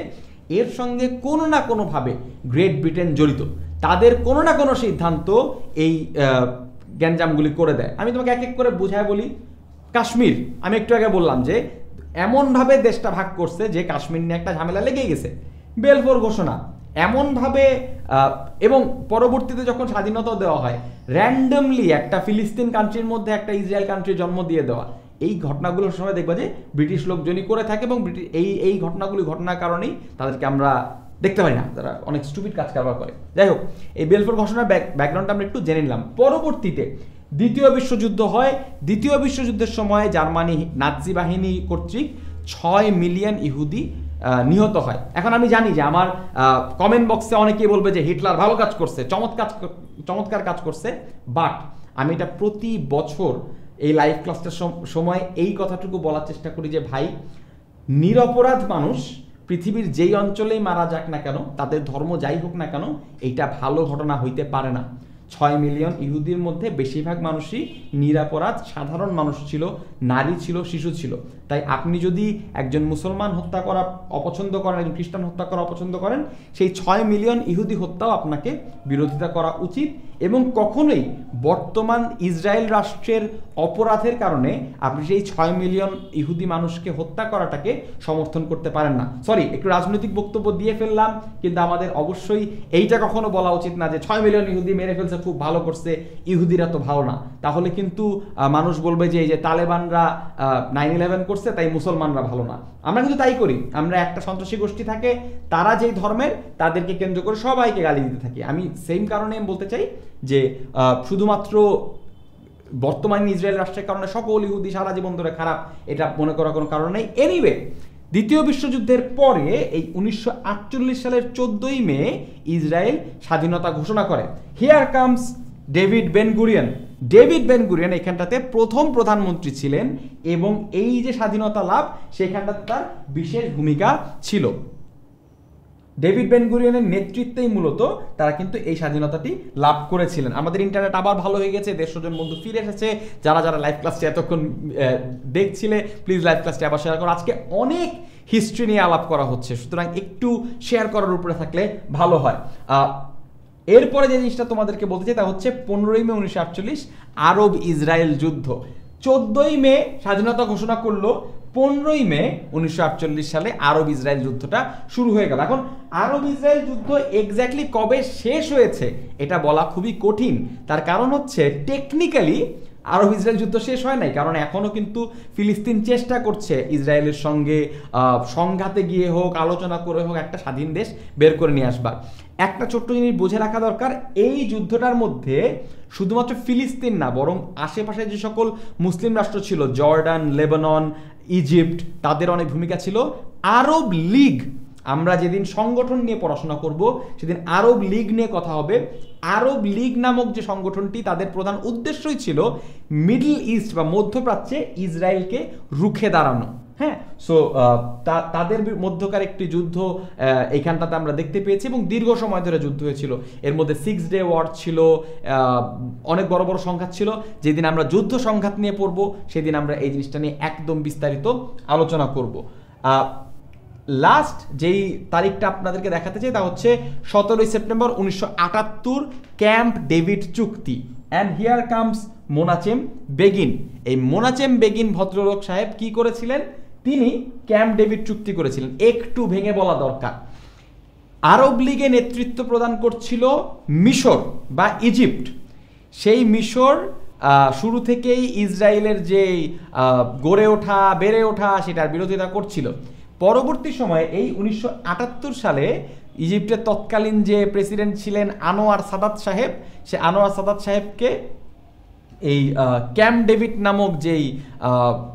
এর সঙ্গে কোনো না কোনোভাবে গ্রেট ব্রিটেন জড়িত তাদের কোনো না কোনো সিদ্ধান্ত এই গ্যাঞ্জামগুলি করে দেয় আমি তোমাকে এক এক করে বুঝায় বলি কাশ্মীর আমি একটু আগে বললাম যে এমনভাবে দেশটা ভাগ করছে যে কাশ্মীর নিয়ে একটা ঝামেলা লেগে গেছে বেলফোর ঘোষণা এমনভাবে এবং পরবর্তীতে যখন স্বাধীনতা দেওয়া হয় র্যান্ডমলি একটা ফিলিস্তিন কান্ট্রির মধ্যে একটা ইসরায়েল কান্ট্রির জন্ম দিয়ে দেওয়া এই ঘটনাগুলোর সময় দেখবা যে ব্রিটিশ লোকজনই করে থাকে এবং ব্রিটিশ এই এই ঘটনাগুলি ঘটনার কারণেই তাদেরকে আমরা দেখতে পাই না তারা অনেক স্টুপিড কাজ কারবার করে যাই হোক এই বেলফোর ঘোষণার ব্যাকগ্রাউন্ডটা আমরা একটু জেনে নিলাম পরবর্তীতে দ্বিতীয় বিশ্বযুদ্ধ হয় দ্বিতীয় বিশ্বযুদ্ধের সময় জার্মানি নাৎসি বাহিনী কর্তৃক ছয় মিলিয়ন ইহুদি নিহত হয় এখন আমি জানি যে আমার কমেন্ট বক্সে অনেকেই বলবে যে হিটলার ভালো কাজ করছে চমৎকার চমৎকার কাজ করছে বাট আমি এটা প্রতি বছর এই লাইভ ক্লাসটার সময় এই কথাটুকু বলার চেষ্টা করি যে ভাই নিরপরাধ মানুষ পৃথিবীর যেই অঞ্চলেই মারা যাক না কেন তাদের ধর্ম যাই হোক না কেন এইটা ভালো ঘটনা হইতে পারে না ছয় মিলিয়ন ইহুদির মধ্যে বেশিরভাগ মানুষই নিরাপরাধ সাধারণ মানুষ ছিল নারী ছিল শিশু ছিল তাই আপনি যদি একজন মুসলমান হত্যা করা অপছন্দ করেন একজন খ্রিস্টান হত্যা করা অপছন্দ করেন সেই ছয় মিলিয়ন ইহুদি হত্যাও আপনাকে বিরোধিতা করা উচিত এবং কখনোই বর্তমান ইসরায়েল রাষ্ট্রের অপরাধের কারণে আপনি সেই ছয় মিলিয়ন ইহুদি মানুষকে হত্যা করাটাকে সমর্থন করতে পারেন না সরি একটু রাজনৈতিক বক্তব্য দিয়ে ফেললাম কিন্তু আমাদের অবশ্যই এইটা কখনো বলা উচিত না যে ছয় মিলিয়ন ইহুদি মেরে ফেলছে খুব ভালো করছে ইহুদিরা তো ভালো না তাহলে কিন্তু মানুষ বলবে যে এই যে তালেবানরা নাইন ইলেভেন করছে তাই মুসলমানরা ভালো না আমরা কিন্তু তাই করি আমরা একটা সন্ত্রাসী গোষ্ঠী থাকে তারা যেই ধর্মের তাদেরকে কেন্দ্র করে সবাইকে গালি দিতে থাকি আমি সেম কারণে বলতে চাই যে শুধুমাত্র বর্তমান ইসরায়েল রাষ্ট্রের কারণে সকল ইহুদি সারা জীবন ধরে খারাপ এটা মনে করার কোনো কারণ নেই এনিওয়ে দ্বিতীয় বিশ্বযুদ্ধের পরে এই উনিশশো সালের চোদ্দই মে ইসরায়েল স্বাধীনতা ঘোষণা করে here comes David Ben Gurion David Ben Gurion এখানটাতে প্রথম প্রধানমন্ত্রী ছিলেন এবং এই যে স্বাধীনতা লাভ সেখানটাতে তার বিশেষ ভূমিকা ছিল ডেভিড বেনগুরিয়নের নেতৃত্বেই মূলত তারা কিন্তু এই স্বাধীনতাটি লাভ করেছিলেন আমাদের ইন্টারনেট আবার ভালো হয়ে গেছে দেড়শো জন বন্ধু ফিরে এসেছে যারা যারা লাইভ ক্লাসটি এতক্ষণ দেখছিলে প্লিজ লাইভ ক্লাসটি আবার শেয়ার করো আজকে অনেক হিস্ট্রি নিয়ে আলাপ করা হচ্ছে সুতরাং একটু শেয়ার করার উপরে থাকলে ভালো হয় এরপরে যে জিনিসটা তোমাদেরকে বলতে চাই তা হচ্ছে পনেরোই মে উনিশশো আটচল্লিশ আরব ইসরায়েল যুদ্ধ চোদ্দই মে স্বাধীনতা ঘোষণা করলো পনেরোই মে উনিশশো সালে আরব ইসরায়েল যুদ্ধটা শুরু হয়ে গেল এখন আরব ইসরায়েল যুদ্ধ এক্স্যাক্টলি কবে শেষ হয়েছে এটা বলা খুবই কঠিন তার কারণ হচ্ছে টেকনিক্যালি আরব ইসরায়েল যুদ্ধ শেষ হয় নাই কারণ এখনও কিন্তু ফিলিস্তিন চেষ্টা করছে ইসরায়েলের সঙ্গে সংঘাতে গিয়ে হোক আলোচনা করে হোক একটা স্বাধীন দেশ বের করে নিয়ে আসবার একটা ছোট্ট জিনিস বুঝে রাখা দরকার এই যুদ্ধটার মধ্যে শুধুমাত্র ফিলিস্তিন না বরং আশেপাশে যে সকল মুসলিম রাষ্ট্র ছিল জর্ডান লেবানন ইজিপ্ট তাদের অনেক ভূমিকা ছিল আরব লীগ আমরা যেদিন সংগঠন নিয়ে পড়াশোনা করব সেদিন আরব লীগ নিয়ে কথা হবে আরব লীগ নামক যে সংগঠনটি তাদের প্রধান উদ্দেশ্যই ছিল মিডল ইস্ট বা মধ্যপ্রাচ্যে ইসরায়েলকে রুখে দাঁড়ানো হ্যাঁ সো তাদের মধ্যকার একটি যুদ্ধ এইখানটাতে আমরা দেখতে পেয়েছি এবং দীর্ঘ সময় ধরে যুদ্ধ হয়েছিল এর মধ্যে সিক্স ডে ওয়ার ছিল অনেক বড় বড় সংঘাত ছিল যেদিন আমরা যুদ্ধ সংঘাত নিয়ে পড়ব সেদিন আমরা এই জিনিসটা নিয়ে একদম বিস্তারিত আলোচনা করব লাস্ট যেই তারিখটা আপনাদেরকে দেখাতে চাই তা হচ্ছে সতেরোই সেপ্টেম্বর উনিশশো আটাত্তর ক্যাম্প ডেভিড চুক্তি and here comes Menachem Begin এই মোনাচেম বেগিন ভদ্রলোক সাহেব কি করেছিলেন তিনি ক্যাম্প ডেভিড চুক্তি করেছিলেন একটু ভেঙে বলা দরকার আরব লীগে নেতৃত্ব প্রদান করছিল মিশর বা ইজিপ্ট সেই মিশর শুরু থেকেই ইসরায়েলের যে গড়ে ওঠা বেড়ে ওঠা সেটার বিরোধিতা করছিল পরবর্তী সময়ে এই উনিশশো সালে ইজিপ্টের তৎকালীন যে প্রেসিডেন্ট ছিলেন আনোয়ার সাদাত সাহেব সে আনোয়ার সাদাত সাহেবকে এই ক্যাম্প ডেভিড নামক যেই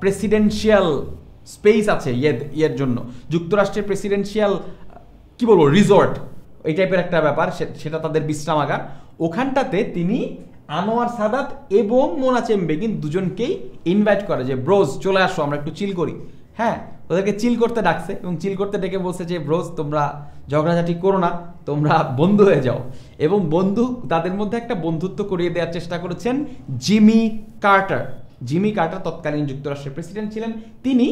প্রেসিডেন্সিয়াল স্পেস আছে ইয়ের ইয়ের জন্য যুক্তরাষ্ট্রের প্রেসিডেন্সিয়াল কি বলবো রিসর্ট এই টাইপের একটা ব্যাপার সেটা তাদের বিশ্রামাগার ওখানটাতে তিনি আনোয়ার সাদাত এবং মোনা কিন্তু দুজনকেই ইনভাইট করে যে ব্রোজ চলে আসো আমরা একটু চিল করি হ্যাঁ ওদেরকে চিল করতে ডাকছে এবং চিল করতে ডেকে বলছে যে ব্রোজ তোমরা ঝগড়াঝাটি করো না তোমরা বন্ধু হয়ে যাও এবং বন্ধু তাদের মধ্যে একটা বন্ধুত্ব করিয়ে দেওয়ার চেষ্টা করেছেন জিমি কার্টার জিমি কার্টার তৎকালীন যুক্তরাষ্ট্রের প্রেসিডেন্ট ছিলেন তিনি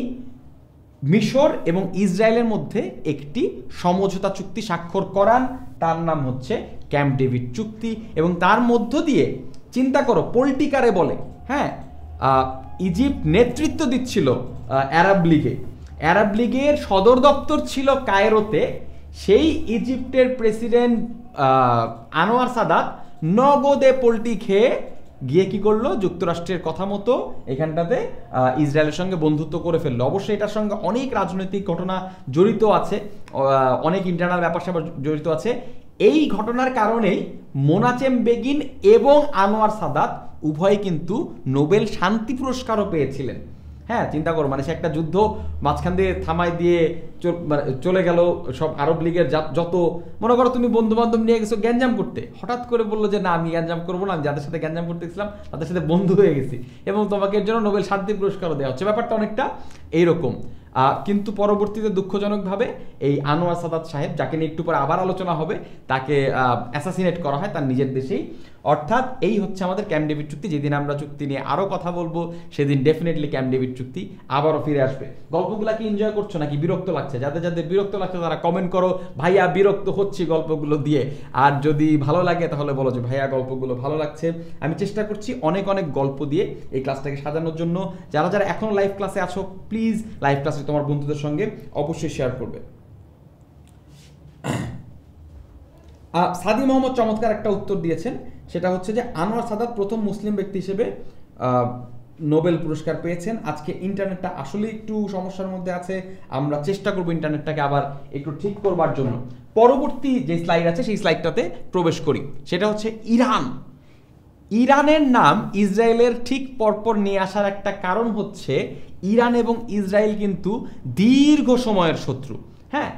মিশর এবং ইসরায়েলের মধ্যে একটি সমঝোতা চুক্তি স্বাক্ষর করান তার নাম হচ্ছে ক্যাম্প ডেভিড চুক্তি এবং তার মধ্য দিয়ে চিন্তা করো পোলটিকারে বলে হ্যাঁ ইজিপ্ট নেতৃত্ব দিচ্ছিল অ্যারাব লীগে অ্যারাব লীগের সদর দপ্তর ছিল কায়রোতে সেই ইজিপ্টের প্রেসিডেন্ট আনোয়ার সাদাত নগদে পোলটি খেয়ে গিয়ে কি করলো যুক্তরাষ্ট্রের কথা মতো এখানটাতে ইসরায়েলের সঙ্গে বন্ধুত্ব করে ফেললো অবশ্যই এটার সঙ্গে অনেক রাজনৈতিক ঘটনা জড়িত আছে অনেক ইন্টারনাল ব্যাপার স্যাপার জড়িত আছে এই ঘটনার কারণেই মোনাচেম বেগিন এবং আনোয়ার সাদাত উভয় কিন্তু নোবেল শান্তি পুরস্কারও পেয়েছিলেন হ্যাঁ চিন্তা করো মানে সে একটা যুদ্ধ মাঝখান দিয়ে থামাই দিয়ে মানে চলে গেল সব আরব লীগের যত মনে করো তুমি বন্ধু বান্ধব নিয়ে গেছো গ্যাঞ্জাম করতে হঠাৎ করে বললো যে না আমি গ্যাঞ্জাম করবো না আমি যাদের সাথে গ্যাঞ্জাম করতেছিলাম তাদের সাথে বন্ধু হয়ে গেছি এবং তোমাকে এর জন্য নোবেল শান্তি পুরস্কারও দেওয়া হচ্ছে ব্যাপারটা অনেকটা এইরকম কিন্তু পরবর্তীতে দুঃখজনকভাবে এই আনোয়ার সাদাত সাহেব যাকে নিয়ে একটু পরে আবার আলোচনা হবে তাকে অ্যাসাসিনেট করা হয় তার নিজের দেশেই অর্থাৎ এই হচ্ছে আমাদের ক্যাম্প ডেভিড চুক্তি যেদিন আমরা চুক্তি নিয়ে আরও কথা বলবো সেদিন ডেফিনেটলি ক্যাম্প ডেভিড চুক্তি আবারও ফিরে আসবে গল্পগুলা কি এনজয় করছো নাকি বিরক্ত লাগছে যাদের যাদের বিরক্ত লাগছে তারা কমেন্ট করো ভাইয়া বিরক্ত হচ্ছি গল্পগুলো দিয়ে আর যদি ভালো লাগে তাহলে বলো যে ভাইয়া গল্পগুলো ভালো লাগছে আমি চেষ্টা করছি অনেক অনেক গল্প দিয়ে এই ক্লাসটাকে সাজানোর জন্য যারা যারা এখনও লাইভ ক্লাসে আছো প্লিজ লাইভ ক্লাসে তোমার বন্ধুদের সঙ্গে অবশ্যই শেয়ার করবে সাদি মোহাম্মদ চমৎকার একটা উত্তর দিয়েছেন সেটা হচ্ছে যে আনোয়ার সাদাত প্রথম মুসলিম ব্যক্তি হিসেবে নোবেল পুরস্কার পেয়েছেন আজকে ইন্টারনেটটা আসলে একটু সমস্যার মধ্যে আছে আমরা চেষ্টা করব ইন্টারনেটটাকে আবার একটু ঠিক করবার জন্য পরবর্তী যে স্লাইড আছে সেই স্লাইডটাতে প্রবেশ করি সেটা হচ্ছে ইরান ইরানের নাম ইসরায়েলের ঠিক পরপর নিয়ে আসার একটা কারণ হচ্ছে ইরান এবং ইসরায়েল কিন্তু দীর্ঘ সময়ের শত্রু হ্যাঁ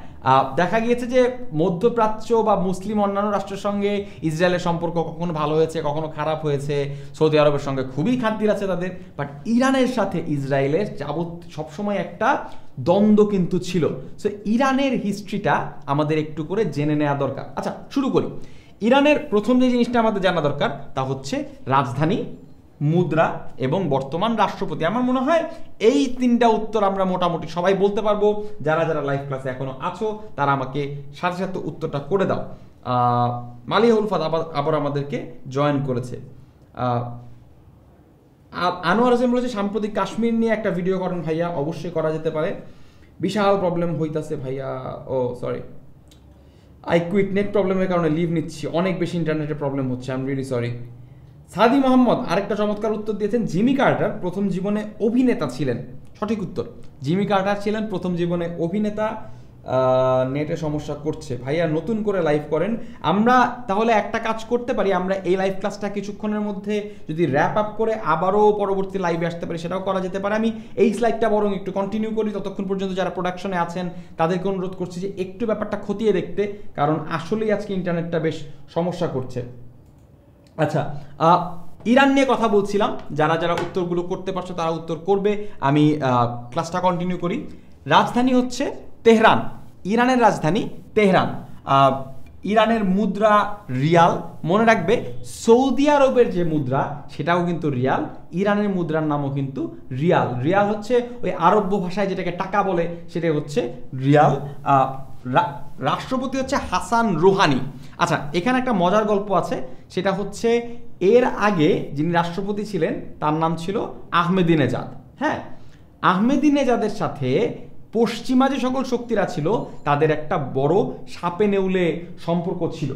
দেখা গিয়েছে যে মধ্যপ্রাচ্য বা মুসলিম অন্যান্য রাষ্ট্রের সঙ্গে ইসরায়েলের সম্পর্ক কখনো ভালো হয়েছে কখনো খারাপ হয়েছে সৌদি আরবের সঙ্গে খুবই খাদ্যির আছে তাদের বাট ইরানের সাথে ইসরায়েলের যাবত সবসময় একটা দ্বন্দ্ব কিন্তু ছিল সো ইরানের হিস্ট্রিটা আমাদের একটু করে জেনে নেওয়া দরকার আচ্ছা শুরু করি ইরানের প্রথম যে জিনিসটা আমাদের জানা দরকার তা হচ্ছে রাজধানী মুদ্রা এবং বর্তমান রাষ্ট্রপতি আমার মনে হয় এই তিনটা উত্তর আমরা মোটামুটি সবাই বলতে পারবো যারা যারা লাইভ ক্লাসে এখনো আছো তারা আমাকে সাথে সাথে উত্তরটা করে দাও আহ ফাদ আবার আমাদেরকে জয়েন করেছে আনোয়ার হোসেন বলেছে সাম্প্রতিক কাশ্মীর নিয়ে একটা ভিডিও করেন ভাইয়া অবশ্যই করা যেতে পারে বিশাল প্রবলেম হইতাছে ভাইয়া oh sorry I quit net প্রবলেমের কারণে লিভ নিচ্ছি অনেক বেশি ইন্টারনেটের প্রবলেম হচ্ছে আই এম রিয়েলি সরি সাদি মোহাম্মদ আরেকটা চমৎকার উত্তর দিয়েছেন জিমি কার্টার প্রথম জীবনে অভিনেতা ছিলেন সঠিক উত্তর জিমি কার্টার ছিলেন প্রথম জীবনে অভিনেতা নেটে সমস্যা করছে ভাইয়া নতুন করে লাইভ করেন আমরা তাহলে একটা কাজ করতে পারি আমরা এই লাইভ ক্লাসটা কিছুক্ষণের মধ্যে যদি র্যাপ আপ করে আবারও পরবর্তী লাইভে আসতে পারি সেটাও করা যেতে পারে আমি এই স্লাইডটা বরং একটু কন্টিনিউ করি ততক্ষণ পর্যন্ত যারা প্রোডাকশনে আছেন তাদেরকে অনুরোধ করছি যে একটু ব্যাপারটা খতিয়ে দেখতে কারণ আসলেই আজকে ইন্টারনেটটা বেশ সমস্যা করছে আচ্ছা ইরান নিয়ে কথা বলছিলাম যারা যারা উত্তরগুলো করতে পারছো তারা উত্তর করবে আমি ক্লাসটা কন্টিনিউ করি রাজধানী হচ্ছে তেহরান ইরানের রাজধানী তেহরান ইরানের মুদ্রা রিয়াল মনে রাখবে সৌদি আরবের যে মুদ্রা সেটাও কিন্তু রিয়াল ইরানের মুদ্রার নামও কিন্তু রিয়াল রিয়াল হচ্ছে ওই আরব্য ভাষায় যেটাকে টাকা বলে সেটা হচ্ছে রিয়াল রাষ্ট্রপতি হচ্ছে হাসান রুহানি আচ্ছা এখানে একটা মজার গল্প আছে সেটা হচ্ছে এর আগে যিনি রাষ্ট্রপতি ছিলেন তার নাম ছিল আহমেদিনেজাদ হ্যাঁ আহমেদিনেজাদের সাথে পশ্চিমা যে সকল শক্তিরা ছিল তাদের একটা বড় সাপে নেউলে সম্পর্ক ছিল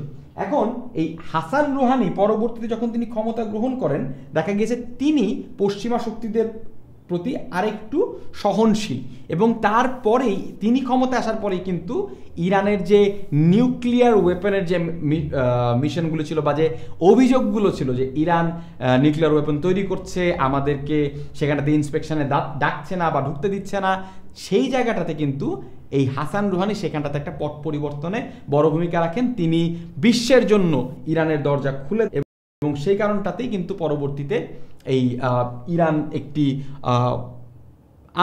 এখন এই হাসান রুহানি পরবর্তীতে যখন তিনি ক্ষমতা গ্রহণ করেন দেখা গিয়েছে তিনি পশ্চিমা শক্তিদের প্রতি আরেকটু সহনশীল এবং তারপরেই তিনি ক্ষমতা আসার পরেই কিন্তু ইরানের যে নিউক্লিয়ার ওয়েপনের যে মিশনগুলো ছিল বা যে অভিযোগগুলো ছিল যে ইরান নিউক্লিয়ার ওয়েপন তৈরি করছে আমাদেরকে সেখানটাতে ইন্সপেকশনে ডাকছে না বা ঢুকতে দিচ্ছে না সেই জায়গাটাতে কিন্তু এই হাসান রুহানি সেখানটাতে একটা পট পরিবর্তনে বড় ভূমিকা রাখেন তিনি বিশ্বের জন্য ইরানের দরজা খুলে এবং সেই কারণটাতেই কিন্তু পরবর্তীতে এই ইরান একটি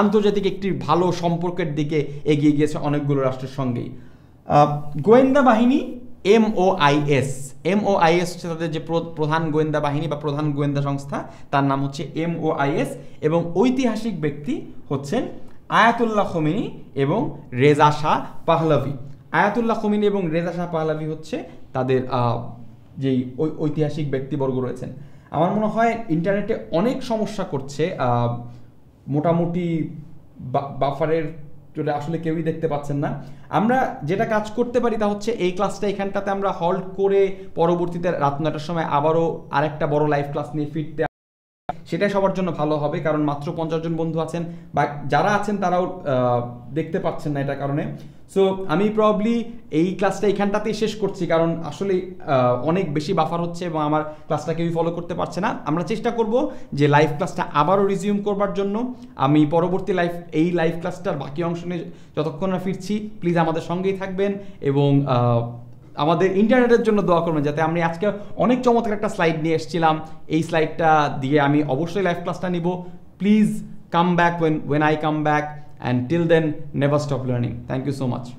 আন্তর্জাতিক একটি ভালো সম্পর্কের দিকে এগিয়ে গিয়েছে অনেকগুলো রাষ্ট্রের সঙ্গেই গোয়েন্দা বাহিনী এমওআইএস এমওআইএস হচ্ছে তাদের যে প্রধান গোয়েন্দা বাহিনী বা প্রধান গোয়েন্দা সংস্থা তার নাম হচ্ছে এমওআইএস এবং ঐতিহাসিক ব্যক্তি হচ্ছেন আয়াতুল্লাহ খোমিনি এবং Reza Shah Pahlavi Ayatollah Khomeini এবং রেজা শাহ পাহলাভি হচ্ছে তাদের যেই ঐতিহাসিক ব্যক্তিবর্গ রয়েছেন আমার মনে হয় ইন্টারনেটে অনেক সমস্যা করছে মোটামুটি বাফারের চলে আসলে কেউই দেখতে পাচ্ছেন না আমরা যেটা কাজ করতে পারি তা হচ্ছে এই ক্লাসটা এখানটাতে আমরা হল্ট করে পরবর্তীতে রাত নটার সময় আবারও আরেকটা বড় লাইভ ক্লাস নিয়ে ফিরতে সেটাই সবার জন্য ভালো হবে কারণ মাত্র পঞ্চাশ জন বন্ধু আছেন বা যারা আছেন তারাও দেখতে পাচ্ছেন না এটা কারণে সো আমি প্রবলি এই ক্লাসটা এখানটাতেই শেষ করছি কারণ আসলে অনেক বেশি বাফার হচ্ছে এবং আমার ক্লাসটা কেউই ফলো করতে পারছে না আমরা চেষ্টা করব যে লাইভ ক্লাসটা আবারও রিজিউম করবার জন্য আমি পরবর্তী লাইফ এই লাইভ ক্লাসটার বাকি অংশ নিয়ে যতক্ষণ না ফিরছি প্লিজ আমাদের সঙ্গেই থাকবেন এবং আমাদের ইন্টারনেটের জন্য দোয়া করবেন যাতে আমি আজকে অনেক চমৎকার একটা স্লাইড নিয়ে এসেছিলাম এই স্লাইডটা দিয়ে আমি অবশ্যই লাইভ ক্লাসটা নিব please come back when when I come back and till then never stop learning thank you so much